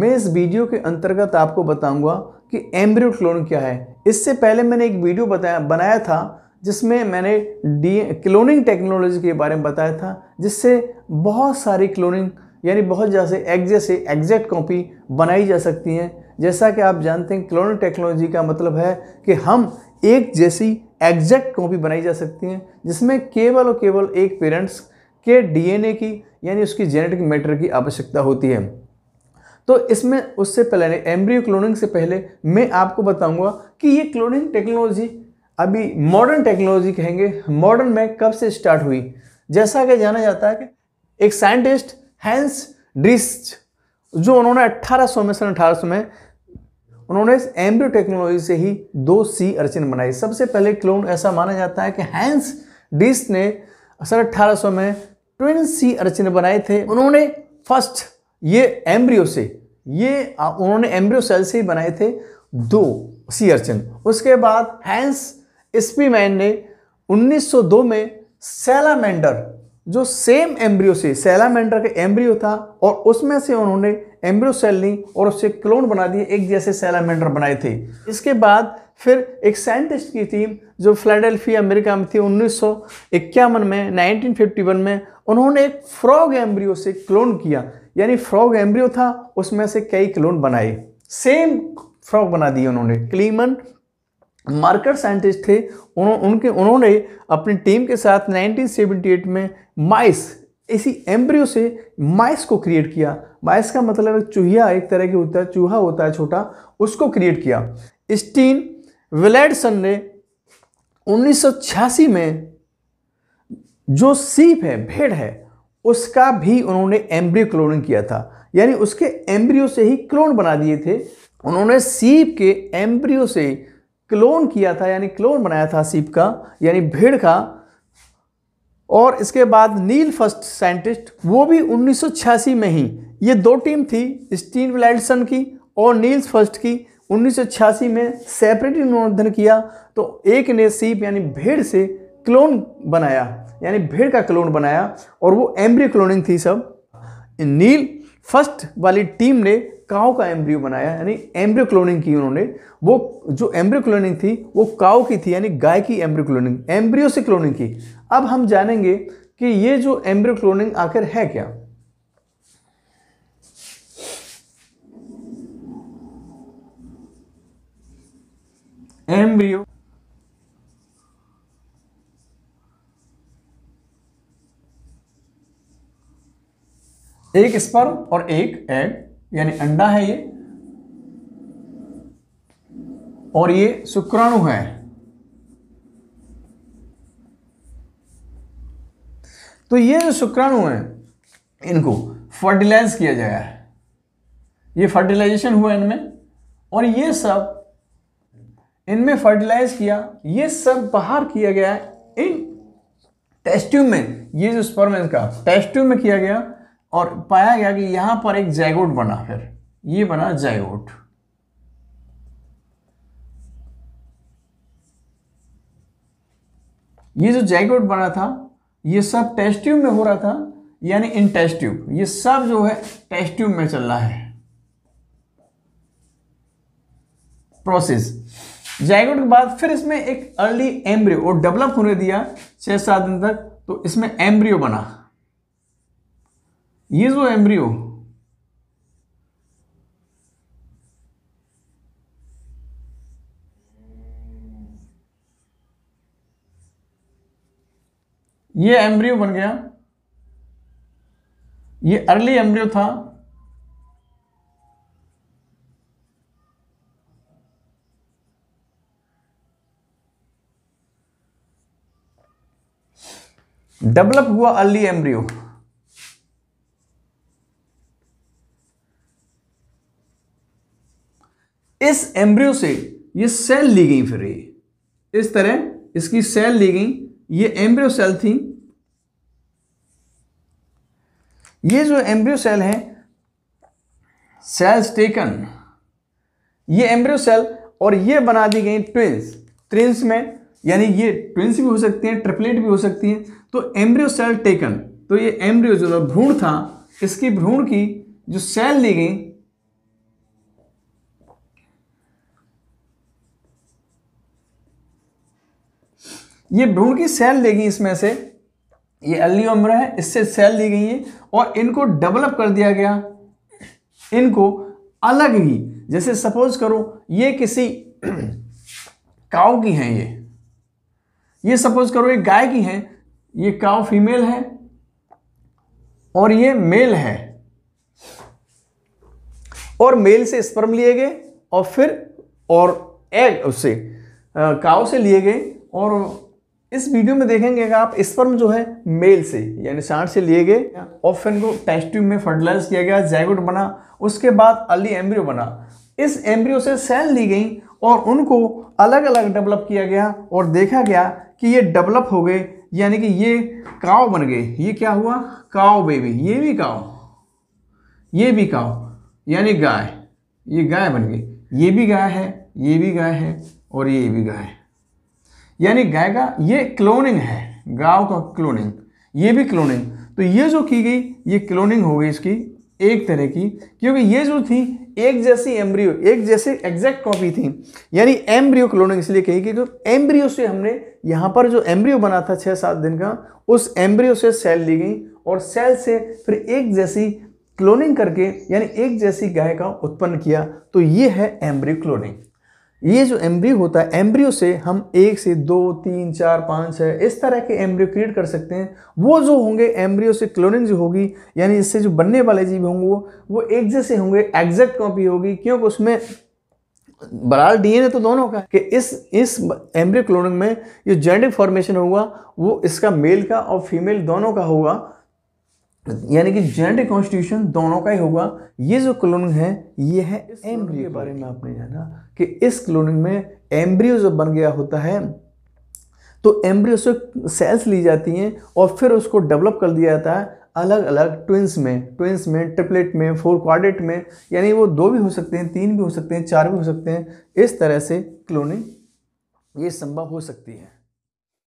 मैं इस वीडियो के अंतर्गत आपको बताऊंगा कि एम्ब्रियो क्लोन क्या है इससे पहले मैंने एक वीडियो बताया बनाया था जिसमें मैंने डी क्लोनिंग टेक्नोलॉजी के बारे में बताया था जिससे बहुत सारी क्लोनिंग यानी बहुत जैसे एग जैसे एग्जैक्ट कॉपी बनाई जा सकती हैं जैसा कि आप जानते हैं क्लोनिंग टेक्नोलॉजी का मतलब है कि हम एक जैसी एग्जैक्ट कॉपी बनाई जा सकती हैं जिसमें केवल और केवल एक पेरेंट्स के डीएनए की यानी उसकी जेनेटिक मैटर की आवश्यकता होती है तो इसमें उससे पहले एम्ब्रियो क्लोनिंग से पहले मैं आपको बताऊंगा कि ये क्लोनिंग टेक्नोलॉजी अभी मॉडर्न टेक्नोलॉजी कहेंगे मॉडर्न में कब से स्टार्ट हुई जैसा कि जाना जाता है कि एक साइंटिस्ट हैंस ड्रिस जो उन्होंने 1800 में सन अठारह में उन्होंने एम्ब्रियो टेक्नोलॉजी से ही दो सी अर्चिन बनाई सबसे पहले क्लोन ऐसा माना जाता है कि हैंस डिस्ट ने सन 1800 में ट्विन सी अर्चिन बनाए थे उन्होंने फर्स्ट ये एम्ब्रियो से ये उन्होंने एम्ब्रियो सेल से ही बनाए थे दो सी अर्चन उसके बाद हैंस स्पीमैन ने 1902 में सेलामेंडर जो सेम एम्ब्रियो से सेलामेंडर का एम्ब्रियो था और उसमें से उन्होंने एम्ब्रियो सेल ली और उससे क्लोन बना दिए एक जैसे सेलामेंडर बनाए थे इसके बाद फिर एक साइंटिस्ट की टीम जो फ्लाडेल्फिया अमेरिका में थी उन्नीस में 1951 में उन्होंने एक फ्रॉग एम्ब्रियो से क्लोन किया यानी फ्रॉग एम्ब्रियो था उसमें से कई क्लोन बनाए सेम फ्रॉग बना दिए उन्होंने क्लीमन मार्कर साइंटिस्ट थे उन, उनके उन्होंने अपनी टीम के साथ 1978 में माइस इसी एम्ब्रियो से माइस को क्रिएट किया माइस का मतलब एक चूहिया एक तरह की होता है चूहा होता है छोटा उसको क्रिएट किया स्टीन विलेडसन ने उन्नीस में जो सीप है भेड़ है उसका भी उन्होंने एम्ब्रियो क्लोनिंग किया था यानी उसके एम्ब्रियो से ही क्लोन बना दिए थे उन्होंने सीप के एम्ब्रियो से क्लोन किया था यानी क्लोन बनाया था सीप का यानी भेड़ का और इसके बाद नील फर्स्ट साइंटिस्ट वो भी उन्नीस में ही ये दो टीम थी स्टीन विलाइडसन की और नील्स फर्स्ट की उन्नीस में सेपरेट अनुमोदन किया तो एक ने सीप यानी भेड़ से क्लोन बनाया यानी भेड़ का क्लोन बनाया और वो एम्ब्रियो क्लोनिंग थी सब नील फर्स्ट वाली टीम ने काओ का एम्ब्रियो बनाया यानी एम्ब्रियो क्लोनिंग की उन्होंने वो जो एम्ब्रियो क्लोनिंग थी वो काओ की थी यानी गाय की एम्ब्रियो क्लोनिंग एम्ब्रियो से क्लोनिंग की अब हम जानेंगे कि ये जो एम्ब्रियो क्लोनिंग आखिर है क्या एम्ब्रियो एक स्पर्म और एक एग यानी अंडा है ये और ये शुक्राणु है तो ये जो शुक्राणु है इनको फर्टिलाइज किया गया है ये फर्टिलाइजेशन हुआ इनमें और ये सब इनमें फर्टिलाइज किया ये सब बाहर किया गया है इन टेस्ट्यूब में ये जो स्पर्म है इसका टेस्ट्यूब में किया गया और पाया गया कि यहां पर एक जैगोट बना फिर ये बना जैगोट ये जो जैगोट बना था ये सब टेस्ट ट्यूब में हो रहा था यानी इन टेस्ट ट्यूब ये सब जो है टेस्ट ट्यूब में चल रहा है प्रोसेस जैगोट के बाद फिर इसमें एक अर्ली एम्ब्रियो और डेवलप होने दिया छह सात दिन तक तो इसमें एम्ब्रियो बना ये जो एम्ब्रियो ये एम्ब्रियो बन गया ये अर्ली एम्ब्रियो था डेवलप हुआ अर्ली एम्ब्रियो इस एम्ब्रियो से ये सेल ली गई फिर ये इस तरह इसकी सेल ली गई ये एम्ब्रियो सेल थी ये जो एम्ब्रियो सेल है सेल्स टेकन ये एम्ब्रियो सेल और ये बना दी गई ट्विंस ट्विंस में यानी ये ट्विंस भी हो सकती हैं ट्रिपलेट भी हो सकती हैं तो एम्ब्रियो सेल टेकन तो ये एम्ब्रियो जो भ्रूण था इसकी भ्रूण की जो सेल ली गई ये भ्रूण की सेल लेगी इसमें से ये उम्र है इससे सेल ली गई है और इनको डेवलप कर दिया गया इनको अलग ही जैसे सपोज करो ये किसी काउ की हैं ये ये सपोज करो ये गाय की हैं ये काउ फीमेल है और ये मेल है और मेल से स्पर्म लिए गए और फिर और एग उससे काव से लिए गए और इस वीडियो में देखेंगे कि आप स्पर्म जो है मेल से यानी सांड से लिए गए ऑप्शन को टेस्ट ट्यूब में फर्टिलाइज किया गया जैगुट बना उसके बाद अली एम्ब्रियो बना इस एम्ब्रियो से सेल ली गई और उनको अलग अलग डेवलप किया गया और देखा गया कि ये डेवलप हो गए यानी कि ये काव बन गए ये क्या हुआ काव बेबी ये भी काव ये भी काव यानी गाय ये गाय बन गई ये भी गाय है ये भी गाय है और ये भी गाय है यानी गाय का ये क्लोनिंग है गाँव का क्लोनिंग ये भी क्लोनिंग तो ये जो की गई ये क्लोनिंग हो गई इसकी एक तरह की क्योंकि ये जो थी एक जैसी एम्ब्रियो एक जैसे एग्जैक्ट कॉपी थी यानी एम्ब्रियो क्लोनिंग इसलिए कही कि तो एम्ब्रियो से हमने यहाँ पर जो एम्ब्रियो बना था छः सात दिन का उस एम्ब्रियो से सेल ली गई और सेल से फिर एक जैसी क्लोनिंग करके यानी एक जैसी गाय का उत्पन्न किया तो ये है एम्ब्रियो क्लोनिंग ये जो एम्ब्रियो होता है एम्ब्रियो से हम एक से दो तीन चार पाँच छः इस तरह के एम्ब्रियो क्रिएट कर सकते हैं वो जो होंगे एम्ब्रियो से क्लोनिंग जो होगी यानी इससे जो बनने वाले जीव होंगे वो वो एक जैसे होंगे एग्जैक्ट कॉपी होगी क्योंकि उसमें बराल डीएनए तो दोनों का कि इस इस एम्ब्रियो क्लोनिंग में जो जेनेटिक फॉर्मेशन होगा वो इसका मेल का और फीमेल दोनों का होगा यानी कि जेनेटिक कॉन्स्टिट्यूशन दोनों का ही होगा ये जो क्लोनिंग है ये है एम्ब्रियो के बारे में आपने जाना कि इस क्लोनिंग में एम्ब्रियो जब बन गया होता है तो एम्ब्रियो से सेल्स ली जाती हैं और फिर उसको डेवलप कर दिया जाता है अलग अलग ट्विंस में ट्विंस में ट्रिपलेट में फोर क्वाड्रेट में यानी वो दो भी हो सकते हैं तीन भी हो सकते हैं चार भी हो सकते हैं इस तरह से क्लोनिंग ये संभव हो सकती है